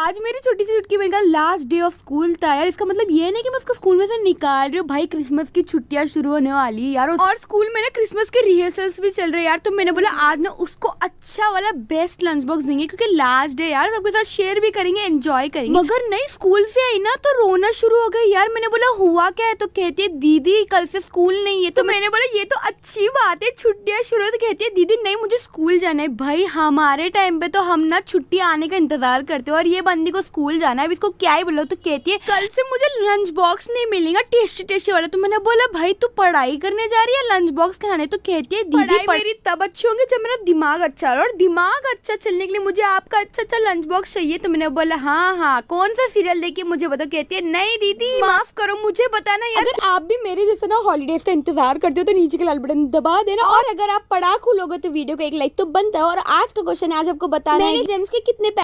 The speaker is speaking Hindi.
आज मेरी छोटी सी छुट्टी मेरे लास्ट डे ऑफ स्कूल था यार इसका मतलब ये नहीं कि मैं उसको स्कूल में से निकाल रही हूँ भाई क्रिसमस की छुट्टियाँ शुरू होने वाली है यार और स्कूल में ना क्रिसमस के रिहर्सल्स भी चल रहे यार तो मैंने बोला आज ना उसको अच्छा वाला बेस्ट लंच बॉक्स देंगे क्योंकि लास्ट डे यार सबके साथ शेयर भी करेंगे एंजॉय करेंगे मगर नहीं स्कूल से आई ना तो रोना शुरू हो गई यार मैंने बोला हुआ क्या है तो कहती है दीदी कल से स्कूल नहीं है तो मैंने बोला ये तो अच्छी बात है छुट्टियाँ शुरू है तो कहती है दीदी नहीं मुझे स्कूल जाना है भाई हमारे टाइम पे तो हम ना छुट्टी आने का इंतजार करते हो और ये बंदी को स्कूल जाना है इसको क्या ही बोला तो कहती है कल से मुझे लंच बॉक्स नहीं मिलेगा टेस्टी टेस्टी वाला तो मैंने बोला भाई तू पढ़ाई करने जा रही है लंच बॉक्स खाने तो कहती है दीदी मेरी तब अच्छी होंगी जब मेरा दिमाग अच्छा और दिमाग अच्छा चलने के लिए मुझे आपका अच्छा अच्छा लंच बॉक्स चाहिए तो मैंने बोला हाँ हाँ कौन सा सीरियल देखिए मुझे बताओ कहती है नहीं दीदी माफ करो मुझे बताना यार आप भी मेरे जैसे ना हॉलीडेज का इंतजार करते हो तो नीचे के लाल बटन दबा देना और अगर आप पढ़ा खुलोगे तो वीडियो को एक लाइक तो बनता है और आज का क्वेश्चन आज आपको बताना है जेम्स के कितने